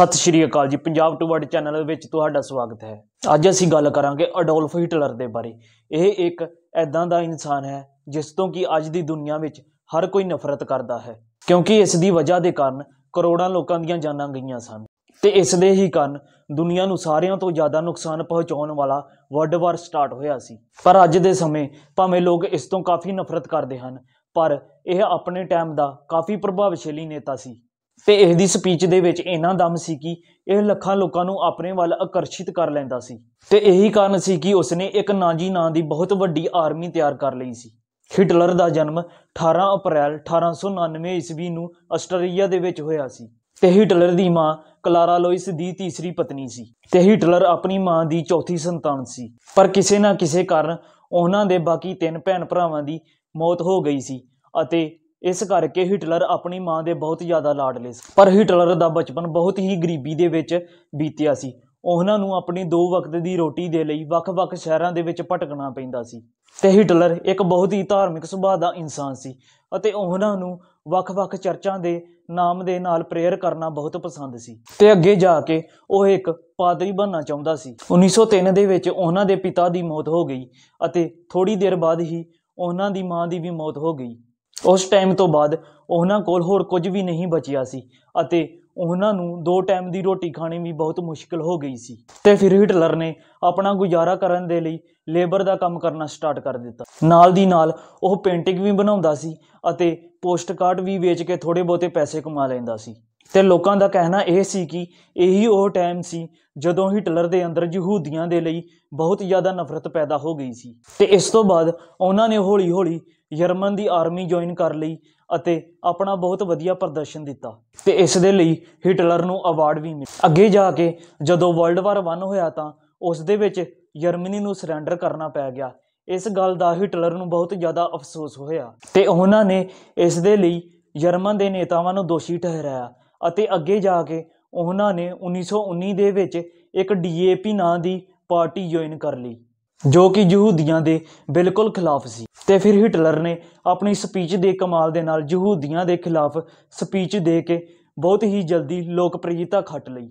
ਸਤਿ ਸ਼੍ਰੀ ਅਕਾਲ ਜੀ Punjab to word channel ਵਿੱਚ ਤੁਹਾਡਾ ਸਵਾਗਤ ਹੈ ਅੱਜ ਅਸੀਂ ਗੱਲ ਕਰਾਂਗੇ ਅਡੋਲਫ ਹਿਟਲਰ ਦੇ ਬਾਰੇ ਇਹ ਇੱਕ ਐਦਾਂ ਦਾ ਇਨਸਾਨ ਹੈ ਜਿਸ ਤੋਂ ਕਿ ਅੱਜ ਦੀ ਦੁਨੀਆ ਵਿੱਚ ਹਰ ਕੋਈ ਨਫ਼ਰਤ ਕਰਦਾ ਹੈ ਕਿਉਂਕਿ ਇਸ ਦੀ ਵਜ੍ਹਾ ਦੇ ਕਾਰਨ ਕਰੋੜਾਂ ਲੋਕਾਂ ਦੀਆਂ ਜਾਨਾਂ ਗਈਆਂ ਸਨ ਤੇ ਇਸ ਦੇ ਹੀ ਕਾਰਨ ਦੁਨੀਆ ਨੂੰ ਸਾਰਿਆਂ ਤੋਂ ਜ਼ਿਆਦਾ ਨੁਕਸਾਨ ਪਹੁੰਚਾਉਣ ਵਾਲਾ ਵਰਲਡ ਵਾਰ ਸਟਾਰਟ ਹੋਇਆ ਸੀ ਪਰ ਅੱਜ ਦੇ ਸਮੇਂ ਭਾਵੇਂ ਲੋਕ ਇਸ ਤੋਂ ਕਾਫੀ ਨਫ਼ਰਤ ਕਰਦੇ ਹਨ ਪਰ ਇਹ ਆਪਣੇ ਟਾਈਮ ਦਾ ਕਾਫੀ ਪ੍ਰਭਾਵਸ਼ਾਲੀ ਨੇਤਾ ਸੀ ਤੇ ਇਸ ਦੀ ਸਪੀਚ ਦੇ ਵਿੱਚ ਇੰਨਾ ਦਮ ਸੀ ਕਿ ਇਹ ਲੱਖਾਂ ਲੋਕਾਂ ਨੂੰ ਆਪਣੇ ਵੱਲ ਆਕਰਸ਼ਿਤ ਕਰ ਲੈਂਦਾ ਸੀ ਤੇ ਇਹੀ ਕਾਰਨ ਸੀ ਕਿ ਉਸਨੇ ਇੱਕ ਨਾਜੀ ਨਾਂ ਦੀ ਬਹੁਤ ਵੱਡੀ ਆਰਮੀ ਤਿਆਰ ਕਰ ਲਈ ਸੀ ਹਿਟਲਰ ਦਾ ਜਨਮ 18 ਅਪ੍ਰੈਲ 1899 ਈਸਵੀ ਨੂੰ ਆਸਟਰੀਆ ਦੇ ਵਿੱਚ ਹੋਇਆ ਸੀ ਤੇ ਹਿਟਲਰ ਦੀ ਮਾਂ ਕਲਾਰਾ ਲੋਇਸ ਦੀ ਤੀਸਰੀ ਪਤਨੀ ਸੀ ਤੇ ਹਿਟਲਰ ਆਪਣੀ ਮਾਂ ਦੀ ਚੌਥੀ ਸੰਤਾਨ ਸੀ ਪਰ ਕਿਸੇ ਨਾ ਕਿਸੇ ਕਾਰਨ ਉਹਨਾਂ ਦੇ ਬਾਕੀ ਤਿੰਨ ਭੈਣ ਭਰਾਵਾਂ ਦੀ ਮੌਤ ਹੋ ਗਈ ਸੀ ਅਤੇ ਇਸ ਕਰਕੇ ਹਿਟਲਰ ਆਪਣੀ ਮਾਂ ਦੇ ਬਹੁਤ ਜ਼ਿਆਦਾ ਲਾਡਲੇ ਸੀ ਪਰ ਹਿਟਲਰ ਦਾ ਬਚਪਨ ਬਹੁਤ ਹੀ ਗਰੀਬੀ ਦੇ ਵਿੱਚ ਬੀਤਿਆ ਸੀ ਉਹਨਾਂ ਨੂੰ ਆਪਣੀ ਦੋ ਵਕਤ ਦੀ ਰੋਟੀ ਦੇ ਲਈ ਵੱਖ-ਵੱਖ ਸ਼ਹਿਰਾਂ ਦੇ ਵਿੱਚ ਭਟਕਣਾ ਪੈਂਦਾ ਸੀ ਤੇ ਹਿਟਲਰ ਇੱਕ ਬਹੁਤ ਹੀ ਧਾਰਮਿਕ ਸੁਭਾਅ ਦਾ ਇਨਸਾਨ ਸੀ ਅਤੇ ਉਹਨਾਂ ਨੂੰ ਵੱਖ-ਵੱਖ ਚਰਚਾਂ ਦੇ ਨਾਮ ਦੇ ਨਾਲ ਪ੍ਰੇਅਰ ਕਰਨਾ ਬਹੁਤ ਪਸੰਦ ਸੀ ਤੇ ਅੱਗੇ ਜਾ ਕੇ ਉਹ ਇੱਕ ਪਾਦਰੀ ਬਣਨਾ ਚਾਹੁੰਦਾ ਸੀ 1903 ਦੇ ਵਿੱਚ ਉਹਨਾਂ ਦੇ ਪਿਤਾ ਦੀ ਮੌਤ ਹੋ ਗਈ ਅਤੇ ਥੋੜੀ ਦੇਰ ਬਾਅਦ ਹੀ ਉਹਨਾਂ ਦੀ ਮਾਂ ਦੀ ਵੀ ਮੌਤ ਹੋ ਗਈ ਉਸ ਟਾਈਮ ਤੋਂ ਬਾਅਦ ਉਹਨਾਂ ਕੋਲ ਹੋਰ ਕੁਝ ਵੀ ਨਹੀਂ ਬਚਿਆ ਸੀ ਅਤੇ ਉਹਨਾਂ ਨੂੰ ਦੋ ਟਾਈਮ ਦੀ ਰੋਟੀ ਖਾਣੀ ਵੀ ਬਹੁਤ ਮੁਸ਼ਕਲ ਹੋ ਗਈ ਸੀ ਤੇ ਫਿਰ ਹਿਟਲਰ ਨੇ ਆਪਣਾ ਗੁਜ਼ਾਰਾ ਕਰਨ ਦੇ ਲਈ ਲੇਬਰ ਦਾ ਕੰਮ ਕਰਨਾ ਸਟਾਰਟ ਕਰ ਦਿੱਤਾ ਨਾਲ ਦੀ ਨਾਲ ਉਹ ਪੇਂਟਿੰਗ ਵੀ ਬਣਾਉਂਦਾ ਸੀ ਅਤੇ ਪੋਸਟ ਕਾਰਡ ਵੀ ਵੇਚ ਕੇ ਥੋੜੇ ਬਹੁਤੇ ਪੈਸੇ ਕਮਾ ਲੈਂਦਾ ਸੀ ਤੇ ਲੋਕਾਂ ਦਾ ਕਹਿਣਾ ਇਹ ਸੀ ਕਿ ਇਹੀ ਉਹ ਟਾਈਮ ਸੀ ਜਦੋਂ ਹਿਟਲਰ ਦੇ ਅੰਦਰ ਯਹੂਦੀਆਂ ਦੇ ਲਈ ਬਹੁਤ ਜ਼ਿਆਦਾ ਨਫ਼ਰਤ ਪੈਦਾ ਹੋ ਗਈ ਸੀ ਤੇ ਇਸ ਤੋਂ ਬਾਅਦ ਉਹਨਾਂ ਨੇ ਹੌਲੀ-ਹੌਲੀ ਜਰਮਨ ਦੀ ਆਰਮੀ ਜੁਆਇਨ ਕਰ ਲਈ ਅਤੇ ਆਪਣਾ ਬਹੁਤ ਵਧੀਆ ਪ੍ਰਦਰਸ਼ਨ ਦਿੱਤਾ ਤੇ ਇਸ ਦੇ ਲਈ ਹਿਟਲਰ ਨੂੰ ਅਵਾਰਡ ਵੀ ਮਿਲਿਆ ਅੱਗੇ ਜਾ ਕੇ ਜਦੋਂ ਵਰਲਡ ਵਾਰ 1 ਹੋਇਆ ਤਾਂ ਉਸ ਦੇ ਵਿੱਚ ਜਰਮਨੀ ਨੂੰ ਸਰੈਂਡਰ ਕਰਨਾ ਪੈ ਗਿਆ ਇਸ ਗੱਲ ਦਾ ਹਿਟਲਰ ਨੂੰ ਬਹੁਤ ਜ਼ਿਆਦਾ ਅਫਸੋਸ ਹੋਇਆ ਤੇ ਉਹਨਾਂ ਨੇ ਇਸ ਦੇ ਲਈ ਜਰਮਨ ਦੇ ਨੇਤਾਵਾਂ ਨੂੰ ਦੋਸ਼ੀ ਠਹਿਰਾਇਆ ਅਤੇ ਅੱਗੇ ਜਾ ਕੇ ਉਹਨਾਂ ਨੇ 1919 ਦੇ ਵਿੱਚ ਇੱਕ ਡੀਏਪੀ ਨਾਂ ਦੀ ਪਾਰਟੀ ਜੁਆਇਨ ਕਰ ਲਈ ਜੋ ਕਿ ਯਹੂਦੀਆਂ ਦੇ ਬਿਲਕੁਲ ਖਿਲਾਫ ਸੀ ਤੇ ਫਿਰ ਹਿਟਲਰ ਨੇ ਆਪਣੀ ਸਪੀਚ ਦੇ ਕਮਾਲ ਦੇ ਨਾਲ ਯਹੂਦੀਆਂ ਦੇ ਖਿਲਾਫ ਸਪੀਚ ਦੇ ਕੇ ਬਹੁਤ ਹੀ ਜਲਦੀ ਲੋਕਪ੍ਰਿਯਤਾ ਖੱਟ ਲਈ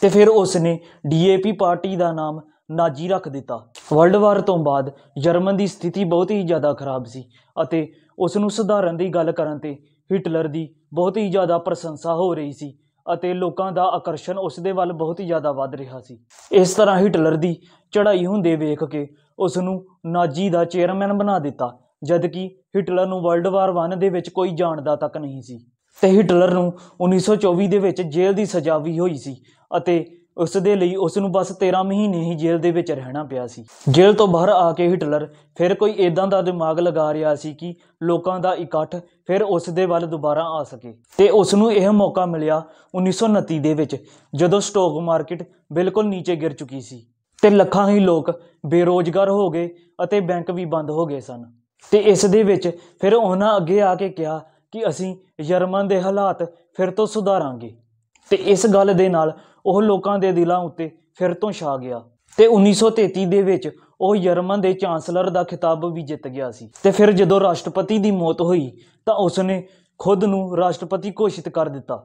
ਤੇ ਫਿਰ ਉਸ ਨੇ ਡੀਏਪੀ ਪਾਰਟੀ ਦਾ ਨਾਮ ਨਾਜੀ ਰੱਖ ਦਿੱਤਾ ਵਰਲਡ ਵਾਰ ਤੋਂ ਬਾਅਦ ਜਰਮਨ ਦੀ ਸਥਿਤੀ ਬਹੁਤ ਹੀ ਜ਼ਿਆਦਾ ਖਰਾਬ ਸੀ ਅਤੇ ਉਸ ਨੂੰ ਸੁਧਾਰਨ ਦੀ ਗੱਲ ਕਰਨ ਤੇ ਹਿਟਲਰ ਦੀ ਬਹੁਤ ਹੀ ਜ਼ਿਆਦਾ ਪ੍ਰਸ਼ੰਸਾ ਹੋ ਰਹੀ ਸੀ ਅਤੇ ਲੋਕਾਂ ਦਾ ਆਕਰਸ਼ਣ ਉਸ ਦੇ ਵੱਲ ਬਹੁਤ ਹੀ ਜ਼ਿਆਦਾ ਵੱਧ ਰਿਹਾ ਸੀ ਇਸ ਤਰ੍ਹਾਂ ਹਿਟਲਰ ਦੀ ਚੜ੍ਹਾਈ ਹੁੰਦੇ ਵੇਖ ਕੇ ਉਸ ਨੂੰ ਨਾਜੀ ਦਾ ਚੇਅਰਮੈਨ ਬਣਾ ਦਿੱਤਾ ਜਦਕਿ ਹਿਟਲਰ ਨੂੰ ਵਰਲਡ ਵਾਰ 1 ਦੇ ਵਿੱਚ ਕੋਈ ਜਾਣਦਾ ਤੱਕ ਨਹੀਂ ਸੀ ਤੇ ਹਿਟਲਰ ਨੂੰ 1924 ਦੇ ਵਿੱਚ ਜੇਲ੍ਹ ਦੀ ਸਜ਼ਾ ਵੀ ਹੋਈ ਸੀ ਅਤੇ ਉਸ ਦੇ ਲਈ ਉਸ ਨੂੰ ਬਸ 13 ਮਹੀਨੇ ਹੀ ਜੇਲ੍ਹ ਦੇ ਵਿੱਚ ਰਹਿਣਾ ਪਿਆ ਸੀ ਜੇਲ੍ਹ ਤੋਂ ਬਾਹਰ ਆ ਕੇ ਹਿਟਲਰ ਫਿਰ ਕੋਈ ਇਦਾਂ ਦਾ ਦਿਮਾਗ ਲਗਾ ਰਿਹਾ ਸੀ ਕਿ ਲੋਕਾਂ ਦਾ ਇਕੱਠ ਫਿਰ ਉਸ ਦੇ ਵੱਲ ਦੁਬਾਰਾ ਆ ਸਕੇ ਤੇ ਉਸ ਨੂੰ ਇਹ ਮੌਕਾ ਮਿਲਿਆ 1929 ਦੇ ਵਿੱਚ ਜਦੋਂ ਸਟਾਕ ਮਾਰਕੀਟ ਬਿਲਕੁਲ ਨੀਚੇ ਗਿਰ ਚੁੱਕੀ ਸੀ ਤੇ ਲੱਖਾਂ ਹੀ ਲੋਕ ਬੇਰੋਜ਼ਗਾਰ ਹੋ ਗਏ ਅਤੇ ਬੈਂਕ ਵੀ ਬੰਦ ਹੋ ਗਏ ਸਨ ਤੇ ਇਸ ਦੇ ਵਿੱਚ ਫਿਰ ਉਹਨਾਂ ਅੱਗੇ ਆ ਕੇ ਕਿਹਾ ਕਿ ਅਸੀਂ ਜਰਮਨ ਦੇ ਹਾਲਾਤ ਫਿਰ ਤੋਂ ਸੁਧਾਰਾਂਗੇ ਤੇ ਇਸ ਗੱਲ ਦੇ ਨਾਲ ਉਹ ਲੋਕਾਂ ਦੇ ਦਿਲਾਂ ਉੱਤੇ ਫਿਰ ਤੋਂ ਛਾ ਗਿਆ ਤੇ 1933 ਦੇ ਵਿੱਚ ਉਹ ਜਰਮਨ ਦੇ ਚਾਂਸਲਰ ਦਾ ਖਿਤਾਬ ਵੀ ਜਿੱਤ ਗਿਆ ਸੀ ਤੇ ਫਿਰ ਜਦੋਂ ਰਾਸ਼ਟਰਪਤੀ ਦੀ ਮੌਤ ਹੋਈ ਤਾਂ ਉਸ ਨੇ ਖੁਦ ਨੂੰ ਰਾਸ਼ਟਰਪਤੀ ਘੋਸ਼ਿਤ ਕਰ ਦਿੱਤਾ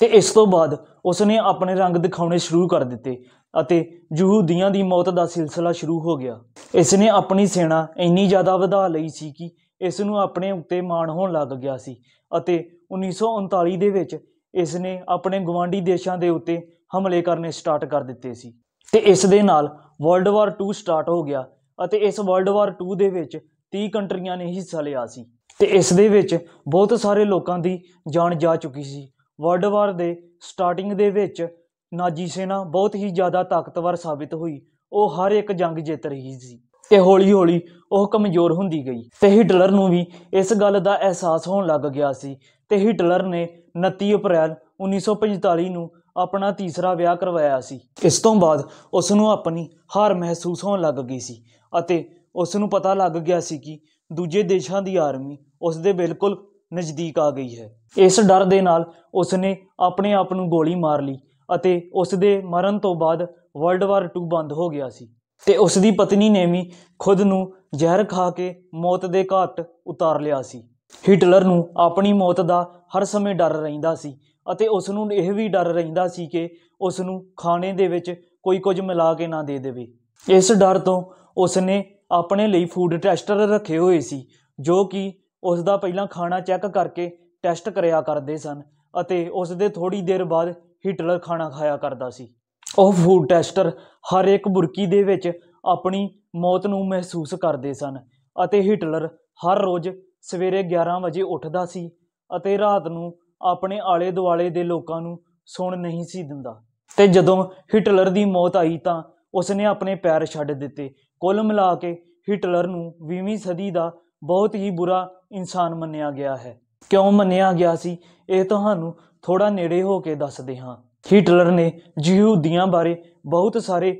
ਤੇ ਇਸ ਤੋਂ ਬਾਅਦ ਉਸ ਨੇ ਆਪਣੇ ਰੰਗ ਦਿਖਾਉਣੇ ਸ਼ੁਰੂ ਕਰ ਦਿੱਤੇ ਅਤੇ ਯਹੂਦੀਆਂ ਦੀ ਮੌਤ ਦਾ ਸਿਲਸਿਲਾ ਸ਼ੁਰੂ ਹੋ ਗਿਆ ਇਸ ਨੇ ਆਪਣੀ ਸੈਨਾ ਇੰਨੀ ਜ਼ਿਆਦਾ ਵਧਾ ਲਈ ਸੀ ਕਿ ਇਸ ਨੂੰ ਆਪਣੇ ਉੱਤੇ ਮਾਣ ਹੋਣ ਲੱਗ ਗਿਆ ਸੀ ਅਤੇ 1939 ਦੇ ਵਿੱਚ ਇਸ ਨੇ ਆਪਣੇ ਗਵਾਂਢੀ ਦੇਸ਼ਾਂ ਦੇ ਉੱਤੇ ਹਮਲੇ ਕਰਨੇ ਸਟਾਰਟ ਕਰ ਦਿੱਤੇ ਸੀ ਤੇ ਇਸ ਦੇ ਨਾਲ ਵਰਲਡ ਵਾਰ 2 ਸਟਾਰਟ ਹੋ ਗਿਆ ਅਤੇ ਇਸ ਵਰਲਡ ਵਾਰ 2 ਦੇ ਵਿੱਚ 30 ਕੰਟਰੀਆਂ ਨੇ ਹਿੱਸਾ ਲਿਆ ਸੀ ਤੇ ਇਸ ਦੇ ਵਿੱਚ ਬਹੁਤ ਸਾਰੇ ਲੋਕਾਂ ਦੀ ਜਾਨ ਜਾ ਚੁੱਕੀ ਸੀ ਵਰਲਡ ਵਾਰ ਦੇ ਸਟਾਰਟਿੰਗ ਦੇ ਵਿੱਚ ਨਾਜੀ ਸੈਨਾ ਬਹੁਤ ਹੀ ਜ਼ਿਆਦਾ ਤਾਕਤਵਰ ਸਾਬਿਤ ਹੋਈ ਉਹ ਹਰ ਇੱਕ ਜੰਗ ਜਿੱਤ ਰਹੀ ਸੀ ਤੇ ਹੌਲੀ-ਹੌਲੀ ਉਹ ਕਮਜ਼ੋਰ ਹੁੰਦੀ ਗਈ ਤੇ ਹਿਟਲਰ ਨੂੰ ਵੀ ਇਸ ਗੱਲ ਦਾ ਅਹਿਸਾਸ ਹੋਣ ਲੱਗ ਗਿਆ ਸੀ ਤੇ ਹਿਟਲਰ ਨੇ 29 ਅਪ੍ਰੈਲ 1945 ਨੂੰ ਆਪਣਾ ਤੀਸਰਾ ਵਿਆਹ ਕਰਵਾਇਆ ਸੀ ਇਸ ਤੋਂ ਬਾਅਦ ਉਸ ਨੂੰ ਆਪਣੀ ਹਾਰ ਮਹਿਸੂਸ ਹੋਣ ਲੱਗ ਗਈ ਸੀ ਅਤੇ ਉਸ ਨੂੰ ਪਤਾ ਲੱਗ ਗਿਆ ਸੀ ਕਿ ਦੂਜੇ ਦੇਸ਼ਾਂ ਦੀ ਆਰਮੀ ਉਸ ਦੇ ਬਿਲਕੁਲ ਨਜ਼ਦੀਕ ਆ ਗਈ ਹੈ ਇਸ ਡਰ ਦੇ ਨਾਲ ਉਸ ਨੇ ਆਪਣੇ ਆਪ ਨੂੰ ਗੋਲੀ ਮਾਰ ਲਈ ਅਤੇ ਉਸ ਦੇ ਮਰਨ ਤੋਂ ਬਾਅਦ ਵਰਲਡ ਵਾਰ 2 ਬੰਦ ਹੋ ਗਿਆ ਸੀ ਤੇ ਉਸ ਦੀ ਪਤਨੀ ਨੇ ਵੀ ਖੁਦ ਨੂੰ ਜ਼ਹਿਰ ਖਾ ਕੇ ਮੌਤ ਦੇ ਘਾਟ ਉਤਾਰ ਲਿਆ ਸੀ ਹਿਟਲਰ ਨੂੰ ਆਪਣੀ ਮੌਤ ਦਾ ਹਰ ਸਮੇਂ ਡਰ ਰਹਿੰਦਾ ਸੀ ਅਤੇ ਉਸ ਨੂੰ ਇਹ ਵੀ ਡਰ ਰਹਿੰਦਾ ਸੀ ਕਿ ਉਸ ਨੂੰ ਖਾਣੇ ਦੇ ਵਿੱਚ ਕੋਈ ਕੁਝ ਮਿਲਾ ਕੇ ਨਾ ਦੇ ਦੇਵੇ ਇਸ ਡਰ ਤੋਂ ਉਸ ਨੇ ਆਪਣੇ ਲਈ ਫੂਡ ਟੈਸਟਰ ਰੱਖੇ ਹੋਏ ਸੀ ਜੋ ਕਿ ਉਸ ਦਾ ਪਹਿਲਾਂ ਖਾਣਾ ਚੈੱਕ ਕਰਕੇ ਟੈਸਟ ਕਰਿਆ ਕਰਦੇ ਸਨ ਅਤੇ ਉਸ ਦੇ ਥੋੜੀ ਦੇਰ ਬਾਅਦ ਹਿਟਲਰ ਖਾਣਾ ਖਾਇਆ ਕਰਦਾ ਸੀ ਉਹ ਫੂਡ ਟੈਸਟਰ ਹਰ ਇੱਕ ਬੁਰਕੀ ਦੇ ਵਿੱਚ ਆਪਣੀ ਮੌਤ ਨੂੰ ਮਹਿਸੂਸ ਕਰਦੇ ਸਨ ਅਤੇ ਹਿਟਲਰ ਹਰ ਰੋਜ਼ ਸਵੇਰੇ 11 ਵਜੇ ਉੱਠਦਾ ਸੀ ਅਤੇ ਰਾਤ ਨੂੰ ਆਪਣੇ ਆਲੇ ਦੁਆਲੇ ਦੇ ਲੋਕਾਂ ਨੂੰ ਸੁਣ ਨਹੀਂ ਸੀ ਦਿੰਦਾ ਤੇ ਜਦੋਂ ਹਿਟਲਰ ਦੀ ਮੌਤ ਆਈ ਤਾਂ ਉਸਨੇ ਆਪਣੇ ਪੈਰ ਛੱਡ ਦਿੱਤੇ ਕੁੱਲ ਮਿਲਾ ਕੇ ਹਿਟਲਰ ਨੂੰ 20ਵੀਂ ਸਦੀ ਦਾ ਬਹੁਤ ਹੀ ਬੁਰਾ ਇਨਸਾਨ ਮੰਨਿਆ ਗਿਆ ਹੈ ਕਿਉਂ ਮੰਨਿਆ ਗਿਆ ਸੀ ਇਹ ਤੁਹਾਨੂੰ ਥੋੜਾ ਨੇੜੇ ਹੋ ਕੇ ਦੱਸਦੇ ਹਾਂ ਹੀਟਲਰ ਨੇ ਯਹੂਦੀਆਂ ਬਾਰੇ ਬਹੁਤ ਸਾਰੇ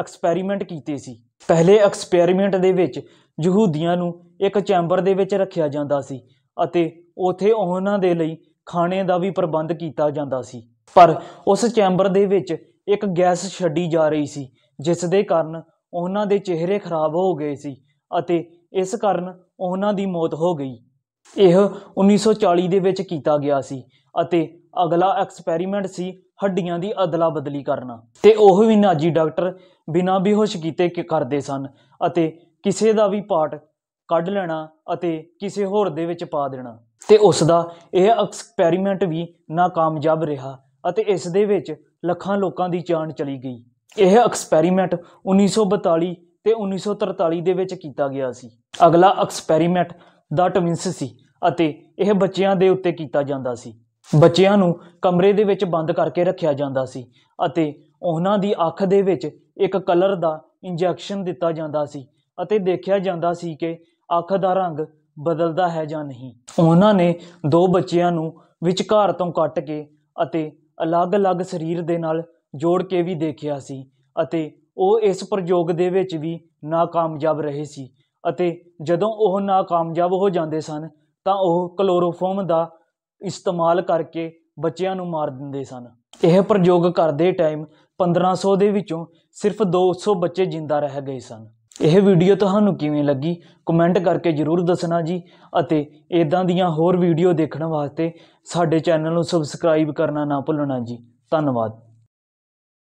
ਐਕਸਪੈਰੀਮੈਂਟ ਕੀਤੇ ਸੀ ਪਹਿਲੇ ਐਕਸਪੈਰੀਮੈਂਟ ਦੇ ਵਿੱਚ ਯਹੂਦੀਆਂ ਨੂੰ ਇੱਕ ਚੈਂਬਰ ਦੇ ਵਿੱਚ ਰੱਖਿਆ ਜਾਂਦਾ ਸੀ ਅਤੇ ਉਥੇ ਉਹਨਾਂ ਦੇ ਲਈ ਖਾਣੇ ਦਾ ਵੀ ਪ੍ਰਬੰਧ ਕੀਤਾ ਜਾਂਦਾ ਸੀ ਪਰ ਉਸ ਚੈਂਬਰ ਦੇ ਵਿੱਚ ਇੱਕ ਗੈਸ ਛੱਡੀ ਜਾ ਰਹੀ ਸੀ ਜਿਸ ਦੇ ਕਾਰਨ ਉਹਨਾਂ ਦੇ ਚਿਹਰੇ ਖਰਾਬ ਹੋ ਗਏ ਸੀ ਅਤੇ ਇਸ ਕਾਰਨ ਉਹਨਾਂ ਦੀ ਮੌਤ ਹੋ ਗਈ ਇਹ 1940 ਦੇ ਵਿੱਚ ਕੀਤਾ ਗਿਆ ਸੀ ਅਤੇ ਅਗਲਾ ਐਕਸਪੈਰੀਮੈਂਟ ਸੀ ਹੱਡੀਆਂ ਦੀ ਅਦਲਾ ਬਦਲੀ ਕਰਨਾ ਤੇ ਉਹ ਵੀ ਨਾਜੀ ਡਾਕਟਰ ਬਿਨਾਂ ਬੇਹੋਸ਼ ਕੀਤੇ ਕਰਦੇ ਸਨ ਅਤੇ ਕਿਸੇ ਦਾ ਵੀ ਪਾਰਟ ਕੱਢ ਲੈਣਾ ਅਤੇ ਕਿਸੇ ਹੋਰ ਦੇ ਵਿੱਚ ਪਾ ਦੇਣਾ ਤੇ ਉਸ ਦਾ ਇਹ ਐਕਸਪੈਰੀਮੈਂਟ ਵੀ ਨਾਕਾਮਯਾਬ ਰਿਹਾ ਅਤੇ ਇਸ ਦੇ ਵਿੱਚ ਲੱਖਾਂ ਲੋਕਾਂ ਦੀ ਜਾਨ ਚਲੀ ਗਈ ਇਹ ਐਕਸਪੈਰੀਮੈਂਟ 1942 ਤੇ 1943 ਦੇ ਵਿੱਚ ਕੀਤਾ ਗਿਆ ਸੀ ਅਗਲਾ ਐਕਸਪੈਰੀਮੈਂਟ ਦਾ ਟਵਿੰਸ ਸੀ ਅਤੇ ਇਹ ਬੱਚਿਆਂ ਦੇ ਉੱਤੇ ਕੀਤਾ ਜਾਂਦਾ ਸੀ ਬੱਚਿਆਂ ਨੂੰ ਕਮਰੇ ਦੇ ਵਿੱਚ ਬੰਦ ਕਰਕੇ ਰੱਖਿਆ ਜਾਂਦਾ ਸੀ ਅਤੇ ਉਹਨਾਂ ਦੀ ਅੱਖ ਦੇ ਵਿੱਚ ਇੱਕ ਕਲਰ ਦਾ ਇੰਜੈਕਸ਼ਨ ਦਿੱਤਾ ਜਾਂਦਾ ਸੀ ਅਤੇ ਦੇਖਿਆ ਜਾਂਦਾ ਸੀ ਕਿ ਅੱਖ ਦਾ ਰੰਗ ਬਦਲਦਾ ਹੈ ਜਾਂ ਨਹੀਂ ਉਹਨਾਂ ਨੇ ਦੋ ਬੱਚਿਆਂ ਨੂੰ ਵਿਚਕਾਰ ਤੋਂ ਕੱਟ ਕੇ ਅਤੇ ਅਲੱਗ-ਅਲੱਗ ਸਰੀਰ ਦੇ ਨਾਲ ਜੋੜ ਕੇ ਵੀ ਦੇਖਿਆ ਸੀ ਅਤੇ ਉਹ ਇਸ ਪ੍ਰਯੋਗ ਦੇ ਵਿੱਚ ਵੀ ਨਾਕਾਮਯਾਬ ਰਹੇ ਸੀ ਅਤੇ ਜਦੋਂ ਉਹ ਨਾਕਾਮਯਾਬ ਹੋ ਜਾਂਦੇ ਸਨ ਤਾਂ ਉਹ ਕਲੋਰੋਫਾਰਮ ਦਾ ਇਸਤੇਮਾਲ ਕਰਕੇ ਬੱਚਿਆਂ ਨੂੰ ਮਾਰ ਦਿੰਦੇ ਸਨ ਇਹ ਪ੍ਰਯੋਗ ਕਰਦੇ ਟਾਈਮ 1500 ਦੇ ਵਿੱਚੋਂ ਸਿਰਫ 200 ਬੱਚੇ ਜਿੰਦਾ ਰਹਿ ਗਏ ਸਨ ਇਹ ਵੀਡੀਓ ਤੁਹਾਨੂੰ ਕਿਵੇਂ ਲੱਗੀ ਕਮੈਂਟ ਕਰਕੇ ਜਰੂਰ ਦੱਸਣਾ ਜੀ ਅਤੇ ਇਦਾਂ ਦੀਆਂ ਹੋਰ ਵੀਡੀਓ ਦੇਖਣ ਵਾਸਤੇ ਸਾਡੇ ਚੈਨਲ ਨੂੰ ਸਬਸਕ੍ਰਾਈਬ ਕਰਨਾ ਨਾ ਭੁੱਲਣਾ ਜੀ ਧੰਨਵਾਦ